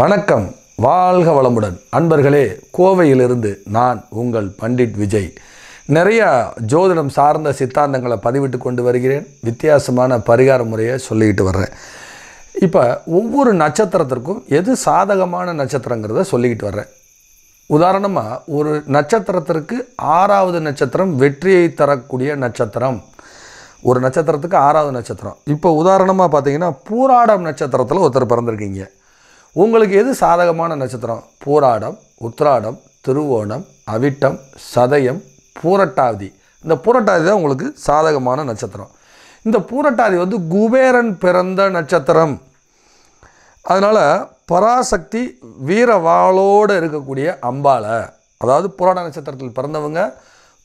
வணக்கம் வாழ்க வளமுடன் அன்பர்களே கோவையிலிருந்து நான் உங்கள் பண்டிட் விஜய் நிறையா ஜோதிடம் சார்ந்த சித்தாந்தங்களை பதிவிட்டு கொண்டு வருகிறேன் வித்தியாசமான பரிகார முறையை சொல்லிக்கிட்டு வர்றேன் இப்போ ஒவ்வொரு நட்சத்திரத்திற்கும் எது சாதகமான நட்சத்திரங்கிறத சொல்லிக்கிட்டு வர்றேன் உதாரணமாக ஒரு நட்சத்திரத்திற்கு ஆறாவது நட்சத்திரம் வெற்றியை தரக்கூடிய நட்சத்திரம் ஒரு நட்சத்திரத்துக்கு ஆறாவது நட்சத்திரம் இப்போ உதாரணமாக பார்த்தீங்கன்னா பூராடம் நட்சத்திரத்தில் ஒருத்தர் பிறந்திருக்கீங்க உங்களுக்கு எது சாதகமான நட்சத்திரம் பூராடம் உத்திராடம் திருவோணம் அவிட்டம் சதயம் பூரட்டாதி இந்த பூரட்டாதி தான் உங்களுக்கு சாதகமான நட்சத்திரம் இந்த பூரட்டாதி வந்து குபேரன் பிறந்த நட்சத்திரம் அதனால் பராசக்தி வீரவாளோடு இருக்கக்கூடிய அம்பாலை அதாவது புராண நட்சத்திரத்தில் பிறந்தவங்க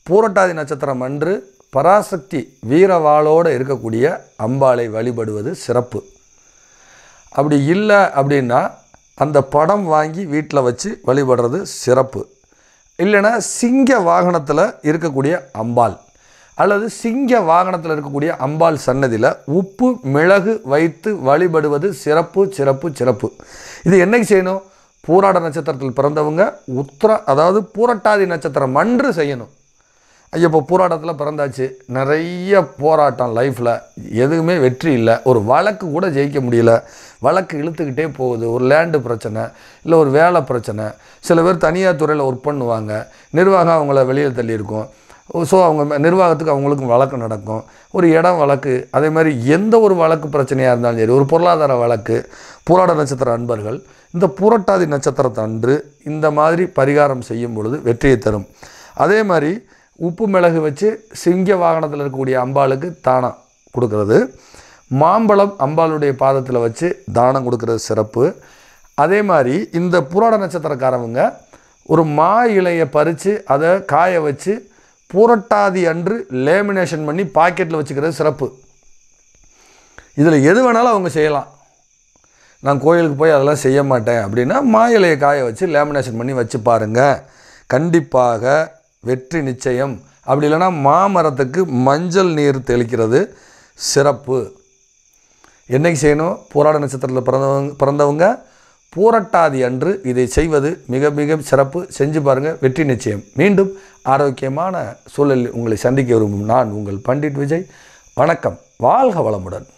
பூரட்டாதி நட்சத்திரம் அன்று பராசக்தி வீரவாளோடு இருக்கக்கூடிய அம்பாளை வழிபடுவது சிறப்பு அப்படி இல்லை அப்படின்னா அந்த படம் வாங்கி வீட்டில் வச்சு வழிபடுறது சிறப்பு இல்லைன்னா சிங்க வாகனத்தில் இருக்கக்கூடிய அம்பாள் அல்லது சிங்க வாகனத்தில் இருக்கக்கூடிய அம்பாள் சன்னதியில் உப்பு மிளகு வைத்து வழிபடுவது சிறப்பு சிறப்பு சிறப்பு இது என்னைக்கு செய்யணும் பூராட நட்சத்திரத்தில் பிறந்தவங்க உத்திர அதாவது பூரட்டாதி நட்சத்திரம் அன்று செய்யணும் இப்போ போராட்டத்தில் பிறந்தாச்சு நிறைய போராட்டம் லைஃப்பில் எதுவுமே வெற்றி இல்லை ஒரு வழக்கு கூட ஜெயிக்க முடியல வழக்கு இழுத்துக்கிட்டே போகுது ஒரு லேண்டு பிரச்சனை இல்லை ஒரு வேலை பிரச்சனை சில பேர் தனியார் துறையில் ஒர்க் பண்ணுவாங்க நிர்வாகம் அவங்கள வெளியில் தள்ளியிருக்கும் ஸோ அவங்க நிர்வாகத்துக்கு அவங்களுக்கும் வழக்கு நடக்கும் ஒரு இடம் வழக்கு அதே மாதிரி எந்த ஒரு வழக்கு பிரச்சனையாக இருந்தாலும் சரி ஒரு பொருளாதார வழக்கு போராட்ட நட்சத்திர அன்பர்கள் இந்த புரட்டாதி நட்சத்திரத்தன்று இந்த மாதிரி பரிகாரம் செய்யும் பொழுது வெற்றியை தரும் அதே மாதிரி உப்பு மிளகு வச்சு சிங்க வாகனத்தில் இருக்கக்கூடிய அம்பாளுக்கு தானம் கொடுக்கறது மாம்பழம் அம்பாளுடைய பாதத்தில் வச்சு தானம் கொடுக்கறது சிறப்பு அதே மாதிரி இந்த புராட நட்சத்திரக்காரவங்க ஒரு மா இலையை பறித்து அதை காய வச்சு புரட்டாதி அன்று லேமினேஷன் பண்ணி பாக்கெட்டில் வச்சுக்கிறது சிறப்பு இதில் எது வேணாலும் அவங்க செய்யலாம் நான் கோயிலுக்கு போய் அதெல்லாம் செய்ய மாட்டேன் அப்படின்னா மா இலையை காய வச்சு லேமினேஷன் பண்ணி வச்சு பாருங்கள் கண்டிப்பாக வெற்றி நிச்சயம் அப்படி இல்லைன்னா மாமரத்துக்கு மஞ்சள் நீர் தெளிக்கிறது சிறப்பு என்னைக்கு செய்யணும் போராட நட்சத்திரத்தில் பிறந்தவங்க பிறந்தவங்க போராட்டாதி அன்று இதை செய்வது மிக மிக சிறப்பு செஞ்சு பாருங்கள் வெற்றி நிச்சயம் மீண்டும் ஆரோக்கியமான சூழலில் உங்களை சந்திக்க விரும்பும் நான் உங்கள் பண்டிட் விஜய் வணக்கம் வாழ்க வளமுடன்